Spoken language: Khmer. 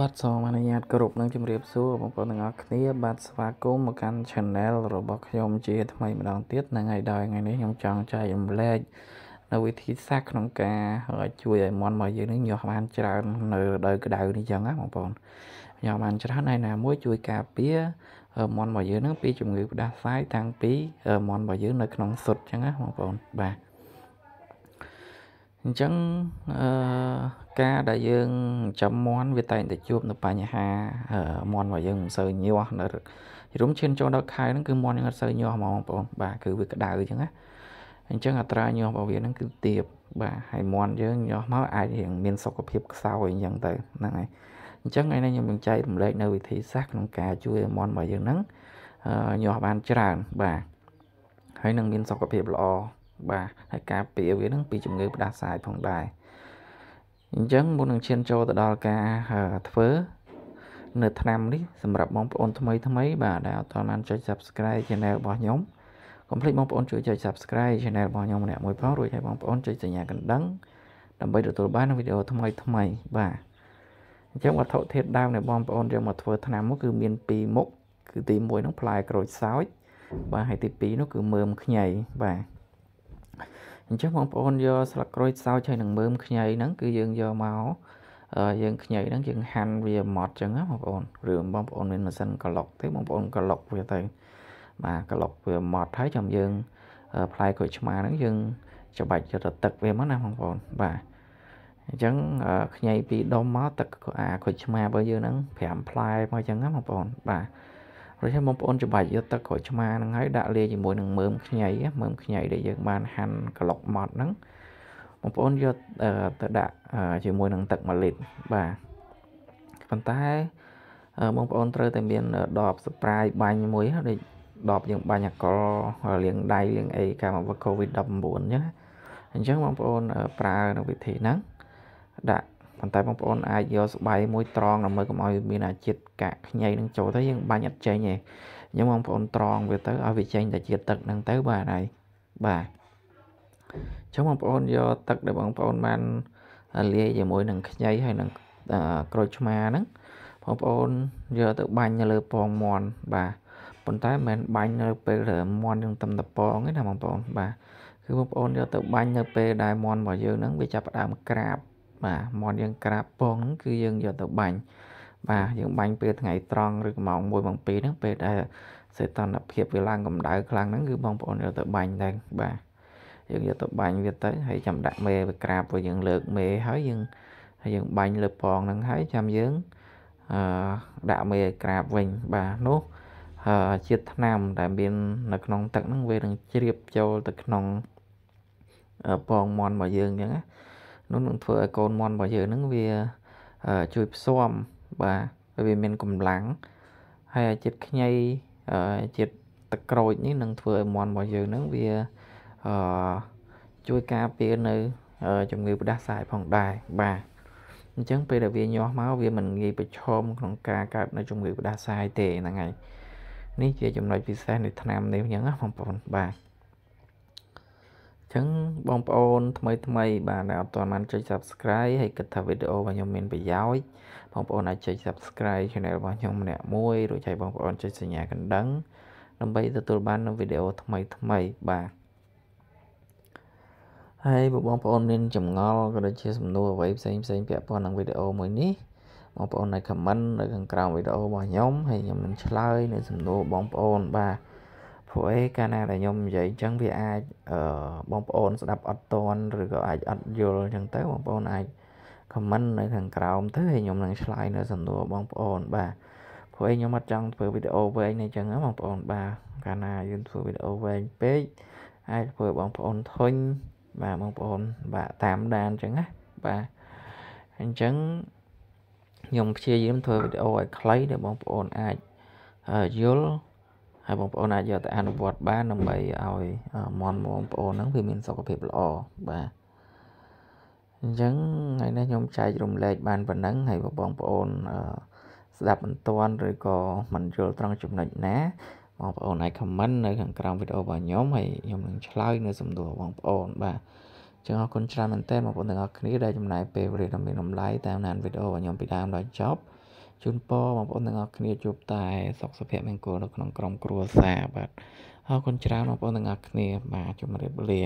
បាទសូមអនុញ្ញាតគោរពនឹងជម្រាបសួរបងប្អូនទាំងអស់គ្នា បាទស្វាគមន៍មកកាន់ Channel របស់ខ្ញុំជាថ្មីម្ដងទៀតនៅថ្ងៃដល់ថ្ងៃនេះខ្ញុំចង់ចែករំលែកនៅវិធីសាស្ត្រក្នុងការជួយឲ្យមន់របស់យើងនេះញាស់បានច្រើននៅរដូវក្តៅនេះចឹងណាបងប្អូនញាស់បានច្រើនឯណាមួយជួយការពារមន់របស់យើងនឹងពីជំងឺផ្ដាសាយតាំងពីមន់របស់យើងនៅក្នុងសុទ្ធចឹងណាបងប្អូនបាទអញ្ចឹងអឺការដែលយើងចាំមន់វាតែងតែជួបនៅបញ្ហាមន់របស់យើងមិនសូវញាស់នៅរុំឈានចូលដល់ខែហ្នឹងគឺមន់យើងអត់សូវញាស់ហ្មងបងប្អូនបាទគឺវាក្តៅអញ្ចឹងណាអញ្ចឹងអត្រាញាស់របស់វាហ្នឹងគឺទាបបាទហើយមន់យើងញាស់មកអាចរៀងមានសុខភាពខ្សោយអញ្ចឹងទៅហ្នឹងហើយអញ្ចឹងថ្ងៃនេះខ្ញុំនឹងចែករំលែកនៅវិធីសាស្ត្រក្នុងការជួយឲ្យមន់របស់យើងហ្នឹងញាស់បានច្រើនបាទហើយនឹងមានសុខភាពល្អបាទហើយការពារវានឹងពីជំងឺផ្ដាសាយផងដែរអញ្ចឹងមុននឹងឈានចូលទៅដល់ការធ្វើ នៅឆ្នាំនេះសម្រាប់បងប្អូនថ្មីថ្មីបាទដែលអត់ទាន់បានចុច Subscribe Channel របស់ខ្ញុំកុំភ្លេចបងប្អូនជួយចុច Subscribe Channel របស់ខ្ញុំម្នាក់មួយផងរួចហើយបងប្អូនចុចសញ្ញាកណ្ដឹងដើម្បីទទួលបានវីដេអូថ្មីថ្មីបាទអញ្ចឹងវត្ថុធាតុដើមដែលបងប្អូនយកមកធ្វើថ្នាំនោះគឺមាន2មុខគឺទី1នោះផ្លែក្រូចសើចបាទហើយទី2នោះគឺមើមខ្ញីបាទអញ្ចឹងបងប្អូនយកស្លឹកក្រូចសើចហើយនឹងមើមខ្ញីហ្នឹងគឺយើងយកមកយើងខ្ញីហ្នឹងយើងហាន់វាម៉ត់អញ្ចឹងណាបងប្អូនរឿងបងប្អូនមានម៉ាស៊ីនក្លុកទេបងប្អូនក្លុកវាទៅបាទក្លុកវាម៉ត់ហើយចាំយើងផ្លែក្រូចឆ្មាហ្នឹងយើងច្បាច់យកទៅទឹកវាមកណាបងប្អូនបាទអញ្ចឹងខ្ញីពីដុំមកទឹកអាក្រូចឆ្មារបស់យើងហ្នឹង5ផ្លែមកអញ្ចឹងណាបងប្អូនបាទដូច្នេះបងប្អូនច្បាច់យកទឹកក្រូចឆ្មាហ្នឹងហើយដាក់លាយជាមួយនឹងមើមខ្ញីមើមខ្ញីដែលយើងបានហាន់ក្លុកម៉ត់ហ្នឹងបងប្អូនយកទៅដាក់ជាមួយនឹងទឹក1លីត្របាទប៉ុន្តែបងប្អូនត្រូវតែមានដប spray បាញ់មួយដូចដបយើងបាញ់អកលលាងដៃលាងអីកាលមក COVID-19 អញ្ចឹងអញ្ចឹងបងប្អូនប្រើនៅវិធីហ្នឹងដាក់ប៉ុន្តែបងប្អូនអាចយកស្បៃមួយត្រងដើម្បីកុំឲ្យមានអាជាតិកាក់ខ្ញីនឹងចូលទៅយើងបាញ់អត់ចេញទេអញ្ចឹងបងប្អូនត្រងវាទៅឲ្យវាចេញតែជាតិទឹកនឹងទៅបាទហើយបាទអញ្ចឹងបងប្អូនយកទឹកដែលបងប្អូនបានលាយជាមួយនឹងខ្ញីហើយនឹងក្រូចឆ្មាហ្នឹងបងប្អូនយកទៅបាញ់នៅលើពងមន់បាទប៉ុន្តែមិនមែនបាញ់នៅ ពេលមន់យើងទំតពងទេណាបងប្អូនបាទគឺបងប្អូនយកទៅបាញ់នៅពេលដែលមន់របស់យើងហ្នឹងវាចាប់ផ្ដើមក្រាបបាទមាន់យើងក្រាបពងហ្នឹងគឺយើងយកទៅបាញ់បាទយើងបាញ់ពេលថ្ងៃត្រង់ឬម៉ោង1ម៉ោង2ហ្នឹងពេលដែលសេតនភាពវាឡើងកម្ដៅខ្លាំងហ្នឹងគឺបងប្អូនយកទៅបាញ់ដែរបាទយើងយកទៅបាញ់វាទៅហើយចាំដាក់មេវាក្រាបព្រោះយើងលើកមេហើយយើងហើយយើងបាញ់លើពងហ្នឹងហើយចាំយើងអឺដាក់មេក្រាបវិញបាទនោះជាតិថ្នាំដែលមាន នៅក្នុង ទឹកហ្នឹងវានឹងជ្រាបចូលទៅក្នុងពងមន់របស់យើងអញ្ចឹងណានោះនឹងធ្វើឲ្យកូនមន់របស់យើងហ្នឹងវាជួយផ្សំបាទវាមានកម្លាំងហើយជាតិខ្ញីជាតិទឹកក្រូចនេះនឹងធ្វើឲ្យមន់របស់យើងហ្នឹងវាអឺជួយការពារនៅជំងឺផ្ដាសាយផងដែរបាទអញ្ចឹងពេលដែលវាញាស់មកវាមិនងាយប្រឈមក្នុងការកើតនៅជំងឺផ្ដាសាយទេហ្នឹងហើយនេះជាចំណុចពិសេសនៃថ្នាំនេះអញ្ចឹងណាបងប្អូនបាទចឹងបងប្អូនថ្មីថ្មីបាទដែលអត់ទាន់បានចុច Subscribe ហើយគិតថាវីដេអូរបស់ខ្ញុំមានប្រយោជន៍បងប្អូនអាចចុច Subscribe Channel របស់ខ្ញុំម្នាក់មួយរួចហើយបងប្អូនចុចសញ្ញាកណ្ដឹង ដើម្បីទទួលបាននូវវីដេអូថ្មី ថ្មីបាទហើយបងប្អូនមានចម្ងល់ក៏ដូចជាសំណួរអ្វីផ្សេងផ្សេងពាក់ព័ន្ធនឹងវីដេអូមួយនេះបងប្អូននៅ comment នៅខាងក្រោមវីដេអូរបស់ខ្ញុំហើយខ្ញុំនឹងឆ្លើយនៅសំណួរបងប្អូនបាទព្រោះអីកាលណាដែលខ្ញុំនិយាយអញ្ចឹងវាអាចអឺបងប្អូនស្ដាប់អត់តន់ឬក៏អាចអត់យល់អញ្ចឹងទៅបងប្អូនអាច comment នៅខាងក្រោមទៅហើយខ្ញុំនឹងឆ្លើយនៅសំណួរបងប្អូនបាទព្រោះអីខ្ញុំអត់ចង់ធ្វើវីដេអូវែងអញ្ចឹងបងប្អូនបាទកាលណាយើងធ្វើវីដេអូវែងពេកអាចធ្វើបងប្អូនធុញបាទបងប្អូនបាទតាមដានអញ្ចឹងណាបាទអញ្ចឹងខ្ញុំព្យាយាមធ្វើវីដេអូឲ្យខ្លីដែលបងប្អូនអាចយល់ហើយបងប្អូនអាចយកទៅអនុវត្ត បានដើម្បីឲ្យមន់បងប្អូនហ្នឹងវាមានសុខភាពល្អបាទអញ្ចឹងថ្ងៃនេះខ្ញុំចែករំលែកបានប៉ុណ្ណឹងហើយបងប្អូនស្ដាប់មិនទាន់ឬក៏មិនយល់ត្រង់ចំណុចណា បងប្អូនអាច comment នៅខាងក្រោមវីដេអូរបស់ខ្ញុំហើយខ្ញុំនឹងឆ្លើយនៅសំណួរបងប្អូនបាទចឹងអរគុណច្រើនមែនទែនបងប្អូនទាំងអស់គ្នាដែលចំណាយពេលវេលាដ៏មានតម្លៃតាមដានវីដេអូរបស់ខ្ញុំពីដើមដល់ចប់ជូនពរបងប្អូនទាំងអស់គ្នាជួបតែសុខសុភមង្គលនៅក្នុងក្រុមគ្រួសារបាទអរគុណច្រើនបងប្អូនទាំងអស់គ្នាបាទជម្រាបលា